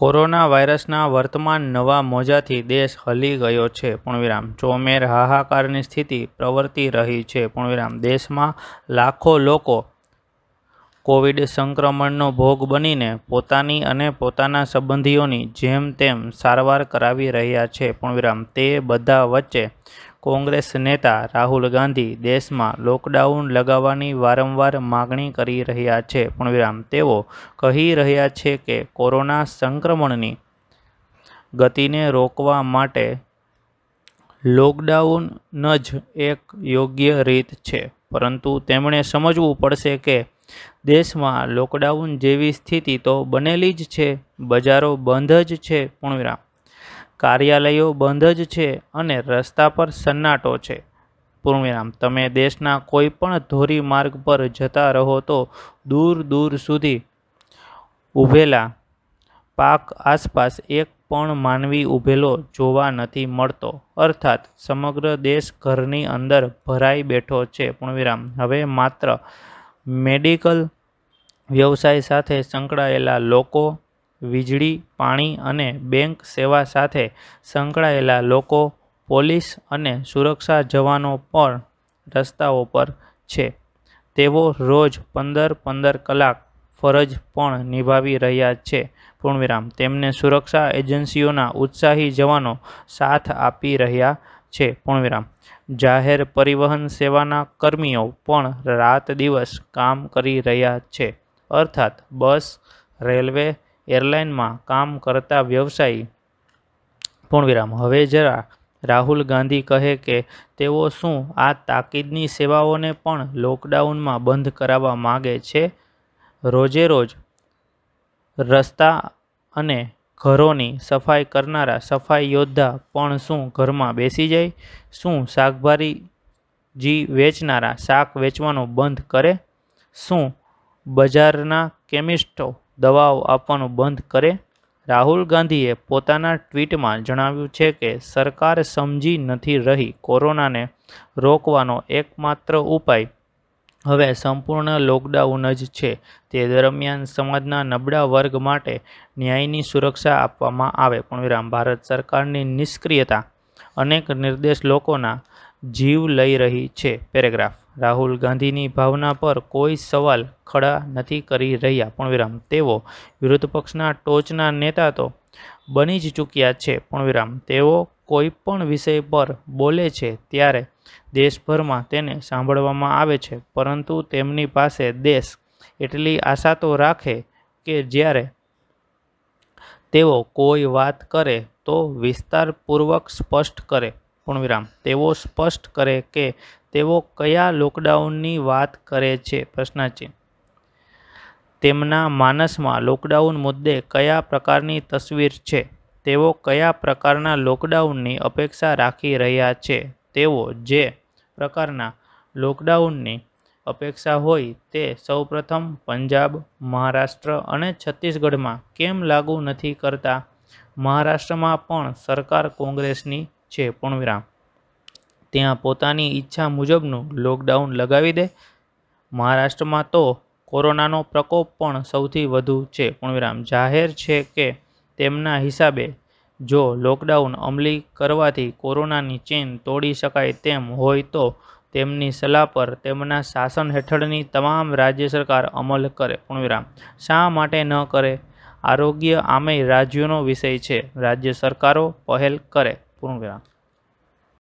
corona વાયરસના વર્તમાન નવા મોજાથી દેશ હલી ગયો છે પૂર્ણવિરામ ચોમેર હાહાકારની સ્થિતિ પ્રવર્તી રહી છે પૂર્ણવિરામ દેશમાં લાખો લોકો કોવિડ સંક્રમણનો ભોગ બનીને પોતાની અને પોતાના સંબંધીઓની જેમ તેમ સારવાર કરાવી રહ્યા છે પૂર્ણવિરામ તે બધા વચ્ચે કોંગ્રેસ નેતા રાહુલ ગાંધી દેશમાં લોકડાઉન લગાવવાની વારંવાર માગણી કરી રહ્યા છે પણ વિરામ તેઓ કહી રહ્યા છે કે કોરોના સંક્રમણની ગતિને રોકવા માટે લોકડાઉન જ એક યોગ્ય રીત છે પરંતુ તેમણે સમજવું પડશે કે દેશમાં લોકડાઉન જેવી સ્થિતિ તો બનેલી જ છે બજારો બંધ જ છે પૂર્ણવિરામ કાર્યાલયો બંધ જ છે અને રસ્તા પર સન્નાટો છે પૂર્ણવિરામ તમે દેશના કોઈ પણ ધોરીમાર્ગ પર જતા રહો તો દૂર દૂર સુધી ઊભેલા પાક આસપાસ એક પણ માનવી ઊભેલો જોવા નથી મળતો અર્થાત સમગ્ર દેશ ઘરની અંદર ભરાઈ બેઠો છે પૂર્ણવિરામ હવે માત્ર મેડિકલ વ્યવસાય સાથે સંકળાયેલા લોકો વીજળી પાણી અને બેંક સેવા સાથે સંકળાયેલા લોકો પોલીસ અને સુરક્ષા જવાનો પણ રસ્તાઓ પર છે તેઓ રોજ પંદર પંદર કલાક ફરજ પણ નિભાવી રહ્યા છે પૂર્ણવિરામ તેમને સુરક્ષા એજન્સીઓના ઉત્સાહી જવાનો સાથ આપી રહ્યા છે પૂર્ણવિરામ જાહેર પરિવહન સેવાના કર્મીઓ પણ રાત દિવસ કામ કરી રહ્યા છે અર્થાત બસ રેલવે એરલાઇનમાં કામ કરતા વ્યવસાયી પૂર્ણવિરામ હવે જરા રાહુલ ગાંધી કહે કે તેઓ શું આ તાકીદની સેવાઓને પણ લોકડાઉનમાં બંધ કરાવવા માગે છે રોજે રોજ રસ્તા અને ઘરોની સફાઈ કરનારા સફાઈ યોદ્ધા પણ શું ઘરમાં બેસી જાય શું શાકભાજી વેચનારા શાક વેચવાનું બંધ કરે શું બજારના કેમિસ્ટો દવાઓ આપવાનું બંધ કરે રાહુલ ગાંધીએ પોતાના ટ્વીટમાં જણાવ્યું છે કે સરકાર સમજી નથી રહી કોરોનાને રોકવાનો એકમાત્ર ઉપાય હવે સંપૂર્ણ લોકડાઉન જ છે તે દરમિયાન સમાજના નબળા વર્ગ માટે ન્યાયની સુરક્ષા આપવામાં આવે પણ વિરામ ભારત સરકારની નિષ્ક્રિયતા અનેક નિર્દેશ લોકોના જીવ લઈ રહી છે પેરેગ્રાફ રાહુલ ગાંધીની ભાવના પર કોઈ સવાલ ખડા નથી કરી રહ્યા પણ વિરામ તેઓ વિરોધ પક્ષના ટોચના નેતા તો બની જ ચૂક્યા છે પણ વિરામ તેઓ કોઈ પણ વિષય પર બોલે છે ત્યારે દેશભરમાં તેને સાંભળવામાં આવે છે પરંતુ તેમની પાસે દેશ એટલી આશા તો રાખે કે જ્યારે તેઓ કોઈ વાત કરે તો વિસ્તારપૂર્વક સ્પષ્ટ કરે પૂર્ણવિરામ તેઓ સ્પષ્ટ કરે કે તેઓ કયા લોકડાઉનની વાત કરે છે પ્રશ્નાચિહ્ન તેમના માનસમાં લોકડાઉન મુદ્દે કયા પ્રકારની તસવીર છે તેઓ કયા પ્રકારના લોકડાઉનની અપેક્ષા રાખી રહ્યા છે તેઓ જે પ્રકારના લોકડાઉનની અપેક્ષા હોય તે સૌપ્રથમ પંજાબ મહારાષ્ટ્ર અને છત્તીસગઢમાં કેમ લાગુ નથી કરતા મહારાષ્ટ્રમાં પણ સરકાર કોંગ્રેસની છે પૂર્ણવિરામ ત્યાં પોતાની ઈચ્છા મુજબનું લોકડાઉન લગાવી દે મહારાષ્ટ્રમાં તો કોરોનાનો પ્રકોપ પણ સૌથી વધુ છે પૂર્ણવિરામ જાહેર છે કે તેમના હિસાબે જો લોકડાઉન અમલી કરવાથી કોરોનાની ચેન તોડી શકાય તેમ હોય તો તેમની સલાહ પર તેમના શાસન હેઠળની તમામ રાજ્ય સરકાર અમલ કરે પૂર્ણવિરામ શા માટે ન કરે આરોગ્ય આમે રાજ્યોનો વિષય છે રાજ્ય સરકારો પહેલ કરે પૂર્ણ કર્યા